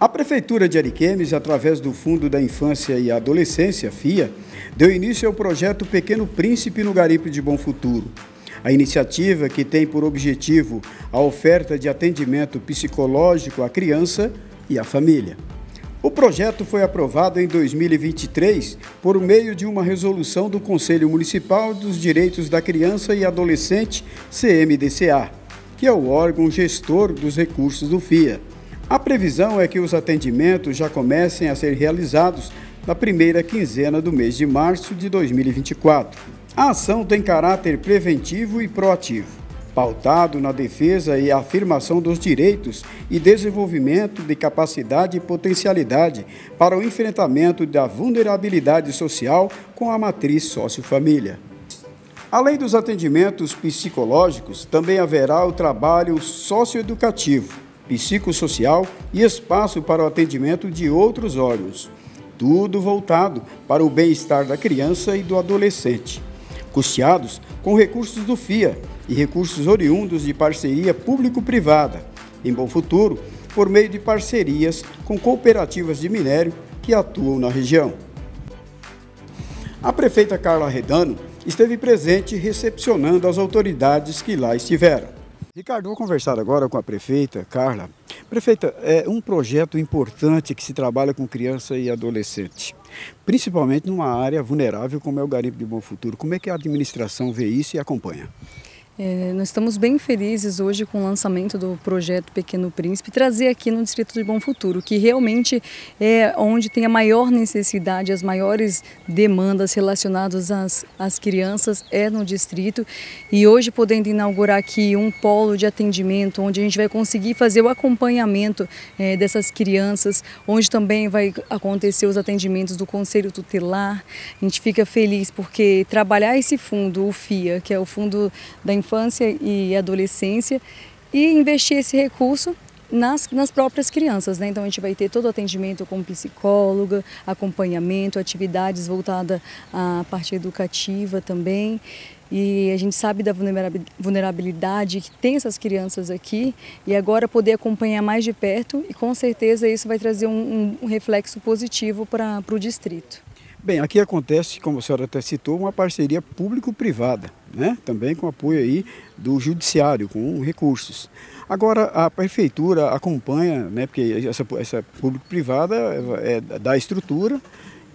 A Prefeitura de Ariquemes, através do Fundo da Infância e Adolescência, FIA, deu início ao projeto Pequeno Príncipe no Garipe de Bom Futuro. A iniciativa, que tem por objetivo a oferta de atendimento psicológico à criança e à família. O projeto foi aprovado em 2023 por meio de uma resolução do Conselho Municipal dos Direitos da Criança e Adolescente, CMDCA, que é o órgão gestor dos recursos do FIA. A previsão é que os atendimentos já comecem a ser realizados na primeira quinzena do mês de março de 2024. A ação tem caráter preventivo e proativo, pautado na defesa e afirmação dos direitos e desenvolvimento de capacidade e potencialidade para o enfrentamento da vulnerabilidade social com a matriz sócio-família. Além dos atendimentos psicológicos, também haverá o trabalho socioeducativo, psicossocial e espaço para o atendimento de outros olhos, tudo voltado para o bem-estar da criança e do adolescente, custeados com recursos do FIA e recursos oriundos de parceria público-privada. Em Bom Futuro, por meio de parcerias com cooperativas de minério que atuam na região. A prefeita Carla Redano esteve presente recepcionando as autoridades que lá estiveram. Ricardo, vou conversar agora com a prefeita Carla. Prefeita, é um projeto importante que se trabalha com criança e adolescente, principalmente numa área vulnerável como é o garimpo de Bom Futuro. Como é que a administração vê isso e acompanha? É, nós estamos bem felizes hoje com o lançamento do projeto Pequeno Príncipe, trazer aqui no Distrito de Bom Futuro, que realmente é onde tem a maior necessidade, as maiores demandas relacionadas às, às crianças é no distrito. E hoje podendo inaugurar aqui um polo de atendimento, onde a gente vai conseguir fazer o acompanhamento é, dessas crianças, onde também vai acontecer os atendimentos do Conselho Tutelar. A gente fica feliz porque trabalhar esse fundo, o FIA, que é o Fundo da infância e adolescência e investir esse recurso nas, nas próprias crianças. Né? Então a gente vai ter todo o atendimento com psicóloga, acompanhamento, atividades voltadas à parte educativa também. E a gente sabe da vulnerabilidade que tem essas crianças aqui e agora poder acompanhar mais de perto e com certeza isso vai trazer um, um reflexo positivo para o distrito. Bem, aqui acontece, como a senhora até citou, uma parceria público-privada né? também com apoio aí do judiciário, com recursos. Agora, a prefeitura acompanha, né, porque essa, essa público-privada é, é da estrutura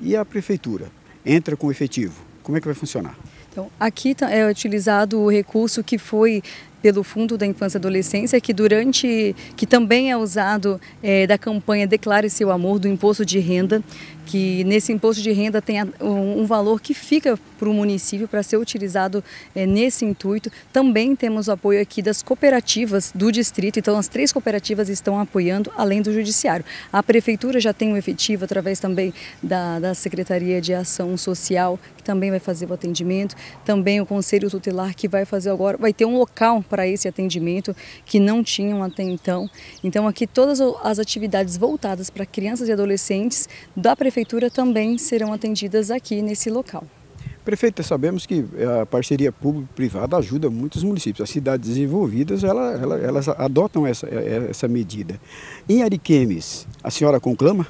e a prefeitura entra com efetivo. Como é que vai funcionar? Então, aqui tá, é utilizado o recurso que foi pelo Fundo da Infância e Adolescência, que durante, que também é usado é, da campanha Declare Seu Amor do Imposto de Renda, que nesse imposto de renda tenha um valor que fica para o município para ser utilizado é, nesse intuito. Também temos o apoio aqui das cooperativas do distrito, então as três cooperativas estão apoiando, além do judiciário. A prefeitura já tem um efetivo através também da, da Secretaria de Ação Social, que também vai fazer o atendimento, também o Conselho Tutelar que vai fazer agora, vai ter um local para esse atendimento que não tinham até então. Então aqui todas as atividades voltadas para crianças e adolescentes da prefeitura Prefeitura também serão atendidas aqui nesse local. Prefeita, sabemos que eh, a parceria público-privada ajuda muitos municípios. As cidades desenvolvidas, elas adotam essa, eh, essa medida. Em Ariquemes, a senhora conclama?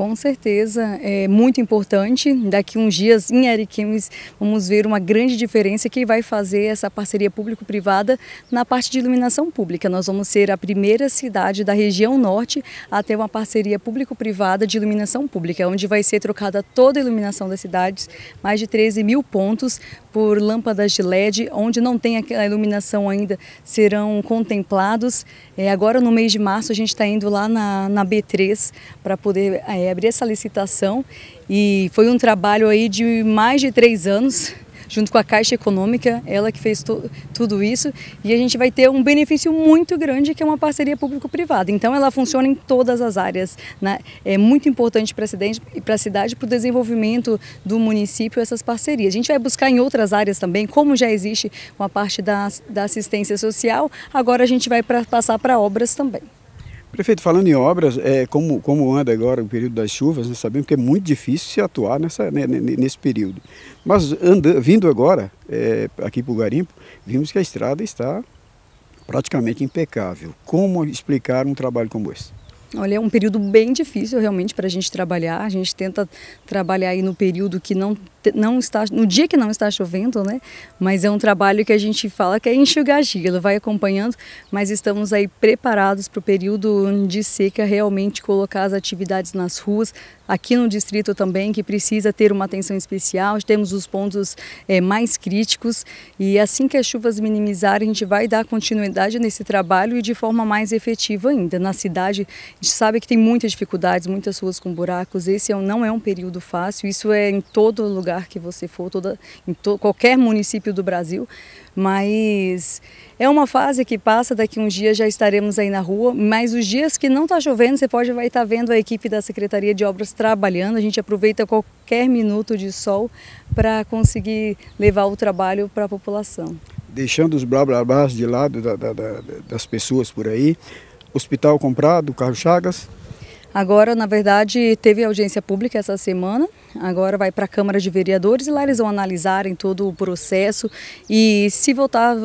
Com certeza, é muito importante. Daqui uns dias em Ariquemes vamos ver uma grande diferença que vai fazer essa parceria público-privada na parte de iluminação pública. Nós vamos ser a primeira cidade da região norte a ter uma parceria público-privada de iluminação pública, onde vai ser trocada toda a iluminação das cidades, mais de 13 mil pontos, por lâmpadas de LED, onde não tem aquela iluminação ainda, serão contemplados. É, agora, no mês de março, a gente está indo lá na, na B3 para poder é, abrir essa licitação. E foi um trabalho aí de mais de três anos junto com a Caixa Econômica, ela que fez tudo isso, e a gente vai ter um benefício muito grande que é uma parceria público-privada. Então ela funciona em todas as áreas, né? é muito importante para a cidade, para o desenvolvimento do município essas parcerias. A gente vai buscar em outras áreas também, como já existe uma parte da, da assistência social, agora a gente vai pra, passar para obras também. Prefeito, falando em obras, é, como, como anda agora o período das chuvas, nós né, sabemos que é muito difícil se atuar nessa, né, nesse período. Mas anda, vindo agora, é, aqui para o Garimpo, vimos que a estrada está praticamente impecável. Como explicar um trabalho como esse? Olha, é um período bem difícil realmente para a gente trabalhar. A gente tenta trabalhar aí no período que não, não está, no dia que não está chovendo, né? Mas é um trabalho que a gente fala que é enxugar gelo, vai acompanhando, mas estamos aí preparados para o período de seca, realmente colocar as atividades nas ruas, aqui no distrito também, que precisa ter uma atenção especial. Temos os pontos é, mais críticos e assim que as chuvas minimizarem, a gente vai dar continuidade nesse trabalho e de forma mais efetiva ainda. Na cidade, a gente sabe que tem muitas dificuldades, muitas ruas com buracos. Esse é não é um período fácil, isso é em todo lugar que você for, toda, em to, qualquer município do Brasil mas é uma fase que passa, daqui um dia já estaremos aí na rua, mas os dias que não está chovendo, você pode vai estar tá vendo a equipe da Secretaria de Obras trabalhando, a gente aproveita qualquer minuto de sol para conseguir levar o trabalho para a população. Deixando os blá blá blá de lado da, da, da, das pessoas por aí, hospital comprado, carro Chagas, Agora, na verdade, teve audiência pública essa semana, agora vai para a Câmara de Vereadores e lá eles vão analisar em todo o processo e se votar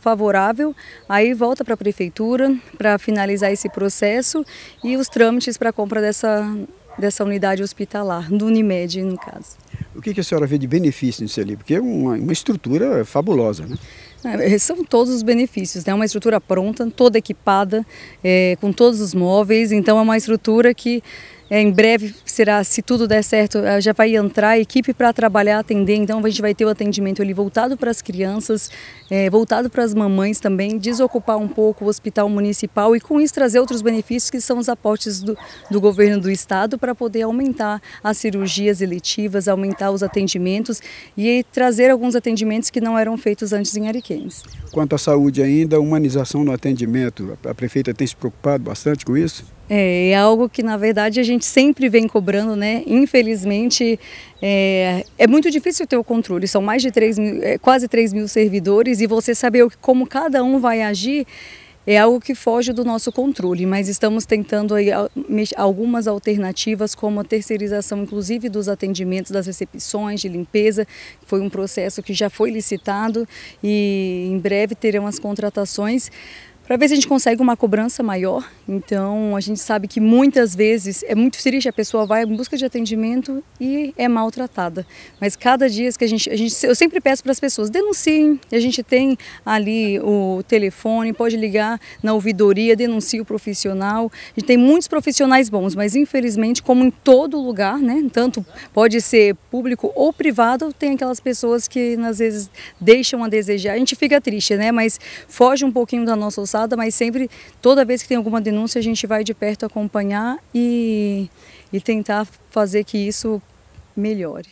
favorável, aí volta para a Prefeitura para finalizar esse processo e os trâmites para a compra dessa, dessa unidade hospitalar, do Unimed, no caso. O que, a senhora vê de benefício nisso ali? Porque é uma, uma estrutura fabulosa, né? É, são todos os benefícios, é né? uma estrutura pronta, toda equipada, é, com todos os móveis, então é uma estrutura que é, em breve será, se tudo der certo, eh, já vai entrar a equipe para trabalhar, atender. Então a gente vai ter o atendimento ali voltado para as crianças, é, voltado para as mamães também, desocupar um pouco o hospital municipal e com isso trazer outros benefícios que são os aportes do, do governo do estado para poder aumentar as cirurgias eletivas, aumentar os atendimentos e trazer alguns atendimentos que não eram feitos antes em Ariquemes. Quanto à saúde ainda, humanização no atendimento, a prefeita tem se preocupado bastante com isso? É, é, algo que, na verdade, a gente sempre vem cobrando, né? Infelizmente, é, é muito difícil ter o controle. São mais de 3 mil, é, quase 3 mil servidores e você saber como cada um vai agir é algo que foge do nosso controle, mas estamos tentando aí algumas alternativas, como a terceirização, inclusive, dos atendimentos, das recepções, de limpeza. Foi um processo que já foi licitado e em breve terão as contratações para ver se a gente consegue uma cobrança maior. Então, a gente sabe que muitas vezes é muito triste, a pessoa vai em busca de atendimento e é maltratada. Mas cada dia que a gente, a gente eu sempre peço para as pessoas, denunciem. A gente tem ali o telefone, pode ligar na ouvidoria, denuncie o profissional. A gente tem muitos profissionais bons, mas infelizmente, como em todo lugar, né, tanto pode ser público ou privado, tem aquelas pessoas que às vezes deixam a desejar. A gente fica triste, né, mas foge um pouquinho da nossa passada, mas sempre, toda vez que tem alguma denúncia, a gente vai de perto acompanhar e, e tentar fazer que isso melhore.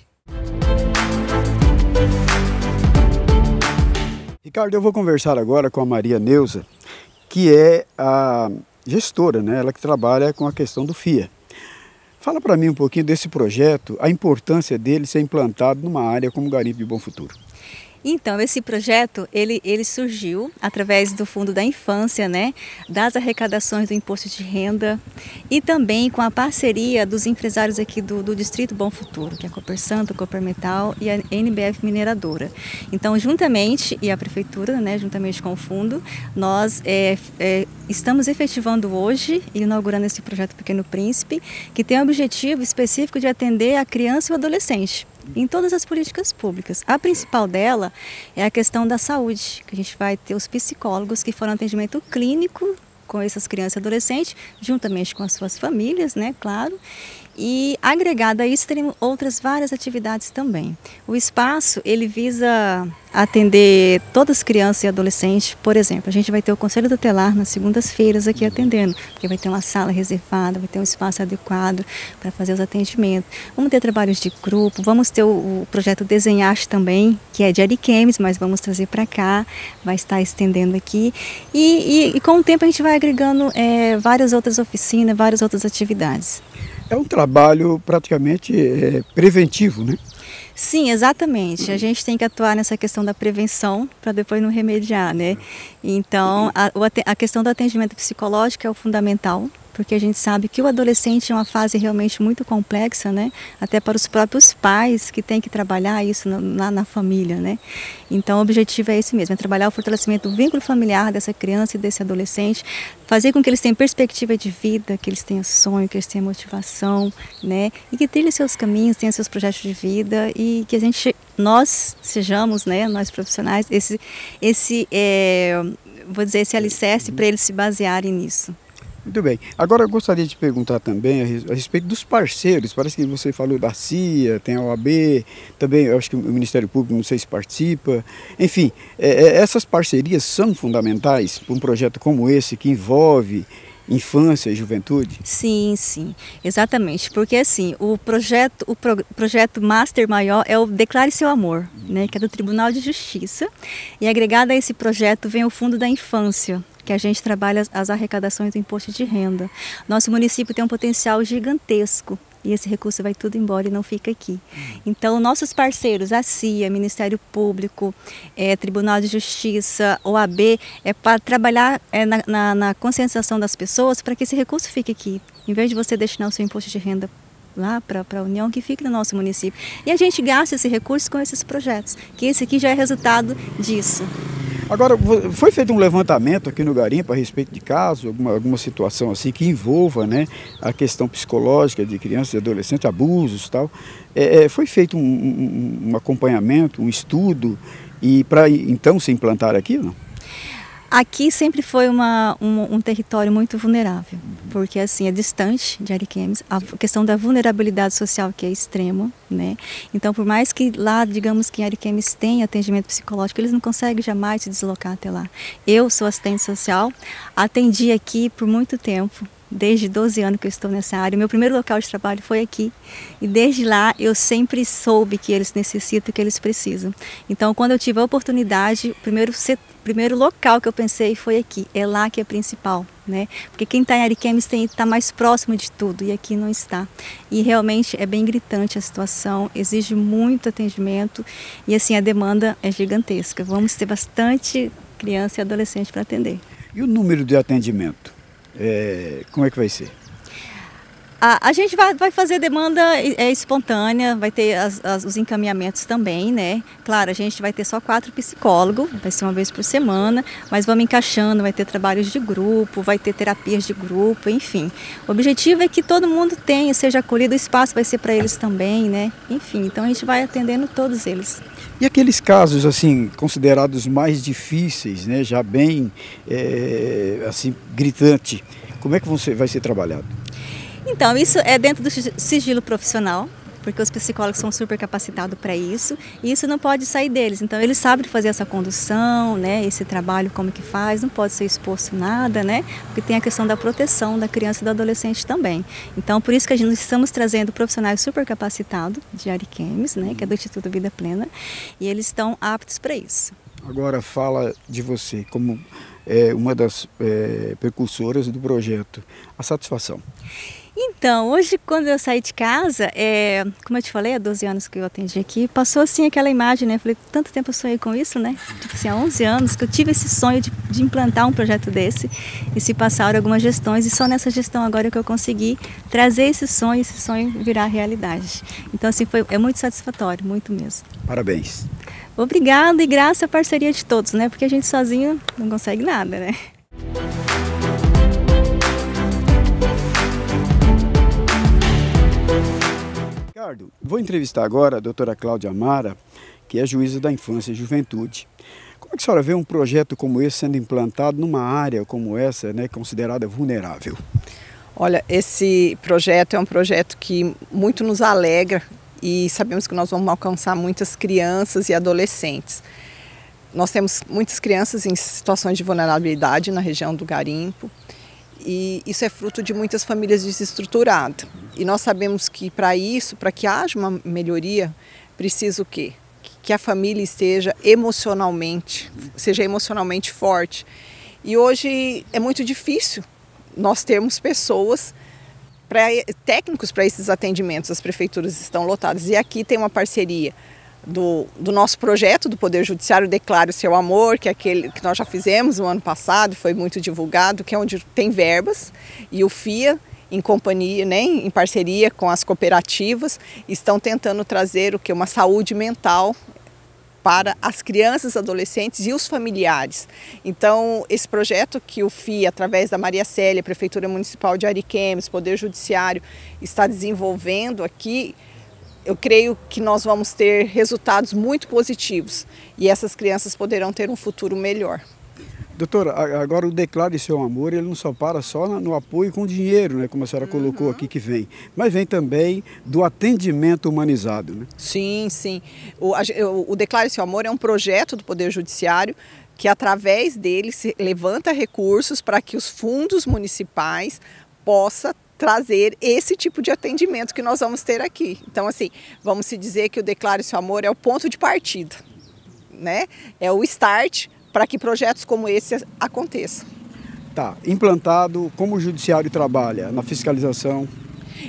Ricardo, eu vou conversar agora com a Maria Neuza, que é a gestora, né? ela que trabalha com a questão do FIA. Fala para mim um pouquinho desse projeto, a importância dele ser implantado numa área como Garimpo de Bom Futuro. Então, esse projeto, ele, ele surgiu através do Fundo da Infância, né, das arrecadações do Imposto de Renda e também com a parceria dos empresários aqui do, do Distrito Bom Futuro, que é a Cooper Santo, a Cooper Metal e a NBF Mineradora. Então, juntamente, e a Prefeitura, né, juntamente com o Fundo, nós é, é, estamos efetivando hoje e inaugurando esse projeto Pequeno Príncipe, que tem o objetivo específico de atender a criança e o adolescente em todas as políticas públicas. A principal dela é a questão da saúde, que a gente vai ter os psicólogos que foram atendimento clínico com essas crianças e adolescentes, juntamente com as suas famílias, né, claro, e agregada a isso teremos outras várias atividades também. O espaço ele visa atender todas as crianças e adolescentes, por exemplo, a gente vai ter o conselho tutelar nas segundas-feiras aqui atendendo, porque vai ter uma sala reservada, vai ter um espaço adequado para fazer os atendimentos. Vamos ter trabalhos de grupo, vamos ter o, o projeto Desenhaste também, que é de Ariquemes, mas vamos trazer para cá, vai estar estendendo aqui. E, e, e, com o tempo a gente vai agregando é, várias outras oficinas, várias outras atividades. É um trabalho praticamente é, preventivo, né? Sim, exatamente. A gente tem que atuar nessa questão da prevenção para depois não remediar, né? Então, a, a questão do atendimento psicológico é o fundamental porque a gente sabe que o adolescente é uma fase realmente muito complexa, né? Até para os próprios pais que têm que trabalhar isso na, na família, né? Então, o objetivo é esse mesmo: é trabalhar o fortalecimento do vínculo familiar dessa criança e desse adolescente, fazer com que eles tenham perspectiva de vida, que eles tenham sonho, que eles tenham motivação, né? E que trilhem seus caminhos, tenham seus projetos de vida e que a gente, nós sejamos, né? Nós profissionais, esse, esse é, vou dizer, esse alicerce para eles se basearem nisso. Muito bem. Agora eu gostaria de perguntar também a respeito dos parceiros. Parece que você falou da CIA, tem a OAB, também eu acho que o Ministério Público, não sei se participa. Enfim, é, é, essas parcerias são fundamentais para um projeto como esse que envolve infância e juventude? Sim, sim, exatamente, porque assim, o projeto, o pro, projeto master maior é o Declare Seu Amor, né, que é do Tribunal de Justiça, e agregado a esse projeto vem o Fundo da Infância, que a gente trabalha as arrecadações do imposto de renda. Nosso município tem um potencial gigantesco e esse recurso vai tudo embora e não fica aqui. Então, nossos parceiros, a CIA, Ministério Público, é, Tribunal de Justiça, OAB, é para trabalhar é, na, na, na conscientização das pessoas para que esse recurso fique aqui. Em vez de você destinar o seu imposto de renda lá para a União, que fique no nosso município. E a gente gasta esse recurso com esses projetos, que esse aqui já é resultado disso. Agora, foi feito um levantamento aqui no Garimpo a respeito de casos, alguma, alguma situação assim que envolva né, a questão psicológica de crianças e adolescentes, abusos e tal. É, é foi feito um, um, um acompanhamento, um estudo, e para então se implantar aqui, não? Aqui sempre foi uma, um, um, território muito vulnerável, porque assim é distante de Ariquemes, a questão da vulnerabilidade social que é extrema, né? Então, por mais que lá, digamos que Ariquemes tenha atendimento psicológico, eles não conseguem jamais se deslocar até lá. Eu sou assistente social, atendi aqui por muito tempo, desde 12 anos que eu estou nessa área. Meu primeiro local de trabalho foi aqui. E desde lá eu sempre soube que eles necessitam, que eles precisam. Então, quando eu tive a oportunidade, o primeiro setor primeiro local que eu pensei foi aqui, é lá que é principal, né? Porque quem está em Ariquemes está mais próximo de tudo e aqui não está. E realmente é bem gritante a situação, exige muito atendimento e assim a demanda é gigantesca. Vamos ter bastante criança e adolescente para atender. E o número de atendimento, é, como é que vai ser? A, a gente vai, vai, fazer demanda é, espontânea, vai ter as, as, os encaminhamentos também, né? Claro, a gente vai ter só quatro psicólogos, vai ser uma vez por semana, mas vamos encaixando, vai ter trabalhos de grupo, vai ter terapias de grupo, enfim. O objetivo é que todo mundo tenha, seja acolhido, o espaço vai ser para eles também, né? Enfim, então a gente vai atendendo todos eles. E aqueles casos assim considerados mais difíceis, né, já bem é, assim gritante, como é que você vai ser trabalhado? Então, isso é dentro do sigilo profissional, porque os psicólogos são super capacitados para isso, e isso não pode sair deles. Então, eles sabem fazer essa condução, né, esse trabalho, como que faz, não pode ser exposto nada, né, porque tem a questão da proteção da criança e do adolescente também. Então, por isso que a gente estamos trazendo profissionais super capacitados de Ariquemes, né, que é do uhum. Instituto Vida Plena, e eles estão aptos para isso. Agora, fala de você, como é, uma das é, precursoras do projeto, a satisfação. Então, hoje quando eu saí de casa, é, como eu te falei, há 12 anos que eu atendi aqui, passou assim aquela imagem, né? Eu falei, tanto tempo eu sonhei com isso, né? Tipo assim, há 11 anos que eu tive esse sonho de, de implantar um projeto desse e se passaram algumas gestões e só nessa gestão agora é que eu consegui trazer esse sonho, esse sonho virar realidade. Então, assim, foi, é muito satisfatório, muito mesmo. Parabéns. Obrigada e graças à parceria de todos, né? Porque a gente sozinho não consegue nada, né? Ricardo, vou entrevistar agora a doutora Cláudia Amara, que é juíza da infância e juventude. Como é que a senhora vê um projeto como esse sendo implantado numa área como essa, né, considerada vulnerável? Olha, esse projeto é um projeto que muito nos alegra e sabemos que nós vamos alcançar muitas crianças e adolescentes. Nós temos muitas crianças em situações de vulnerabilidade na região do Garimpo. E isso é fruto de muitas famílias desestruturadas. E nós sabemos que para isso, para que haja uma melhoria, precisa o quê? Que a família esteja emocionalmente, seja emocionalmente forte. E hoje é muito difícil nós termos pessoas pra, técnicos para esses atendimentos. As prefeituras estão lotadas. E aqui tem uma parceria do, do nosso projeto do Poder Judiciário Declare o Seu Amor, que é aquele que nós já fizemos no ano passado, foi muito divulgado, que é onde tem verbas, e o FIA, em companhia, né, em parceria com as cooperativas, estão tentando trazer o que? Uma saúde mental para as crianças, adolescentes e os familiares. Então, esse projeto que o FI, através da Maria Célia, Prefeitura Municipal de Ariquemes, Poder Judiciário, está desenvolvendo aqui, eu creio que nós vamos ter resultados muito positivos e essas crianças poderão ter um futuro melhor. Doutora, agora o Declare Seu Amor, ele não só para só no apoio com dinheiro, né, como a senhora colocou uhum. aqui que vem, mas vem também do atendimento humanizado. Né? Sim, sim. O, o Declare Seu Amor é um projeto do Poder Judiciário que através dele se levanta recursos para que os fundos municipais possa trazer esse tipo de atendimento que nós vamos ter aqui. Então, assim, vamos se dizer que o Declare Seu Amor é o ponto de partida, né? É o start para que projetos como esse aconteçam. Tá, implantado, como o judiciário trabalha na fiscalização?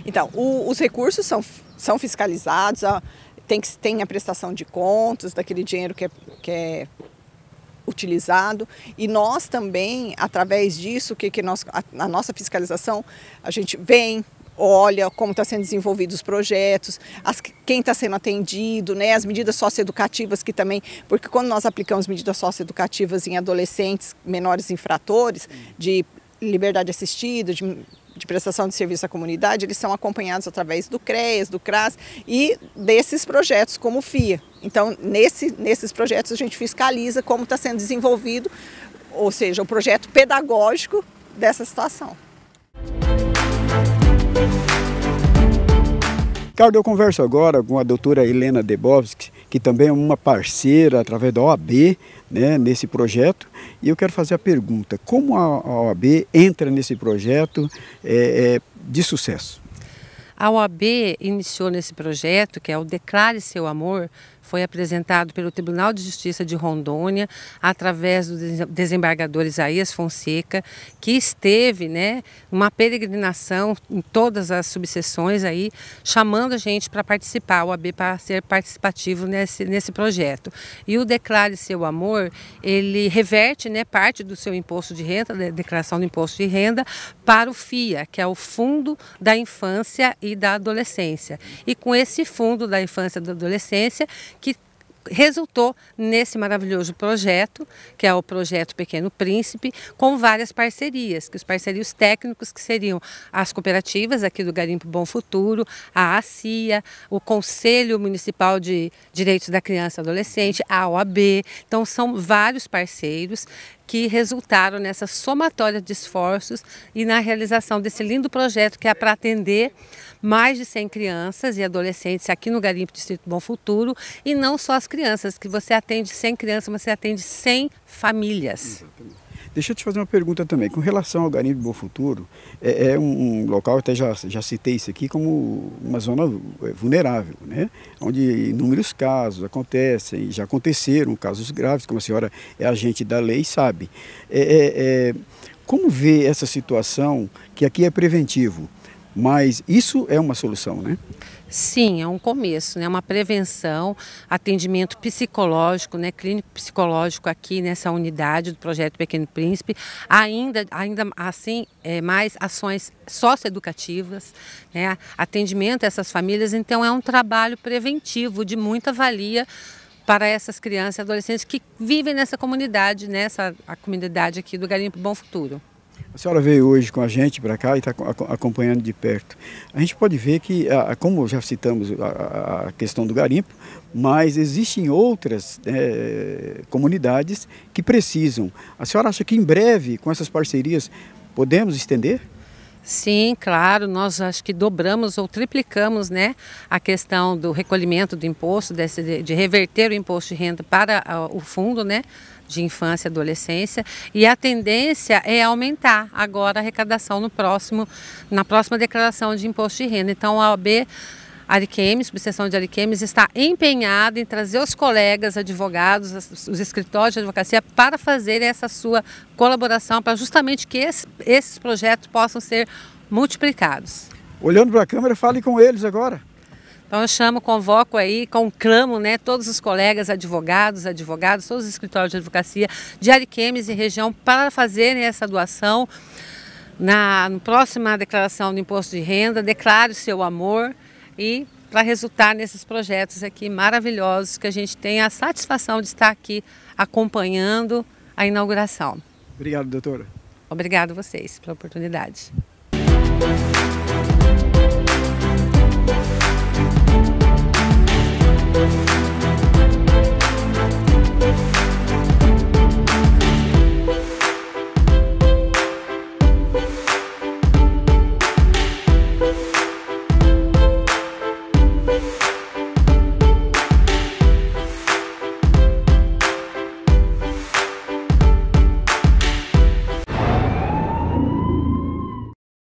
Então, o, os recursos são, são fiscalizados, ó, tem, que, tem a prestação de contas daquele dinheiro que é, que é utilizado e nós também, através disso, que, que nós, a, a nossa fiscalização, a gente vem, olha como está sendo desenvolvidos os projetos, as, quem está sendo atendido, né, as medidas socioeducativas que também, porque quando nós aplicamos medidas socioeducativas em adolescentes, menores infratores, de liberdade assistida, de de prestação de serviço à comunidade, eles são acompanhados através do CREAS, do CRAS e desses projetos como o FIA. Então, nesse, nesses projetos a gente fiscaliza como está sendo desenvolvido, ou seja, o projeto pedagógico dessa situação. Ricardo, eu converso agora com a doutora Helena Debovski, que também é uma parceira através da OAB né, nesse projeto. E eu quero fazer a pergunta: como a OAB entra nesse projeto é, é, de sucesso? A OAB iniciou nesse projeto, que é o Declare Seu Amor, foi apresentado pelo Tribunal de Justiça de Rondônia, através do desembargador Isaías Fonseca, que esteve, né, uma peregrinação em todas as subseções aí, chamando a gente para participar, o AB para ser participativo nesse, nesse projeto. E o Declare Seu Amor, ele reverte, né, parte do seu imposto de renda, da declaração do imposto de renda, para o FIA, que é o Fundo da Infância e da Adolescência. E com esse Fundo da Infância e da Adolescência, resultou nesse maravilhoso projeto, que é o projeto Pequeno Príncipe, com várias parcerias, que os parcerios técnicos que seriam as cooperativas aqui do Garimpo Bom Futuro, a ACIA, o Conselho Municipal de Direitos da Criança e Adolescente, a OAB. Então são vários parceiros que resultaram nessa somatória de esforços e na realização desse lindo projeto que é para atender mais de 100 crianças e adolescentes aqui no Garimpo Distrito Bom Futuro e não só as crianças, que você atende 100 crianças, mas você atende 100 famílias. Exatamente. Deixa eu te fazer uma pergunta também. Com relação ao Garimpo Bom Futuro, é, é um, local, até já, já citei isso aqui, como uma zona é, vulnerável, né? onde inúmeros casos acontecem, já aconteceram casos graves, como a senhora é agente da lei sabe. É, é, é como vê essa situação, que aqui é preventivo, mas isso é uma solução, né? Sim, é um começo, né? Uma prevenção, atendimento psicológico, né? Clínico psicológico aqui nessa unidade do projeto Pequeno Príncipe. Ainda, ainda assim, é, mais ações socioeducativas, né? Atendimento a essas famílias. Então, é um trabalho preventivo de muita valia para essas crianças e adolescentes que vivem nessa comunidade, nessa a comunidade aqui do Garimpo Bom Futuro. A senhora veio hoje com a gente para cá e está acompanhando de perto. A gente pode ver que, como já citamos a questão do garimpo, mas existem outras é, comunidades que precisam. A senhora acha que em breve, com essas parcerias, podemos estender? Sim, claro, nós acho que dobramos ou triplicamos né, a questão do recolhimento do imposto, desse, de reverter o imposto de renda para o fundo, né? de infância e adolescência, e a tendência é aumentar agora a arrecadação no próximo, na próxima declaração de imposto de renda. Então a OAB Ariquemes, subseção de Ariquemes, está empenhada em trazer os colegas advogados, os escritórios de advocacia, para fazer essa sua colaboração, para justamente que esse, esses projetos possam ser multiplicados. Olhando para a câmera, fale com eles agora. Então eu chamo, convoco aí, conclamo né, todos os colegas, advogados, advogados, todos os escritórios de advocacia de Ariquemes e região para fazerem né, essa doação. Na, na próxima declaração do imposto de renda, declare o seu amor e para resultar nesses projetos aqui maravilhosos que a gente tem a satisfação de estar aqui acompanhando a inauguração. Obrigado, doutora. Obrigado a vocês pela oportunidade.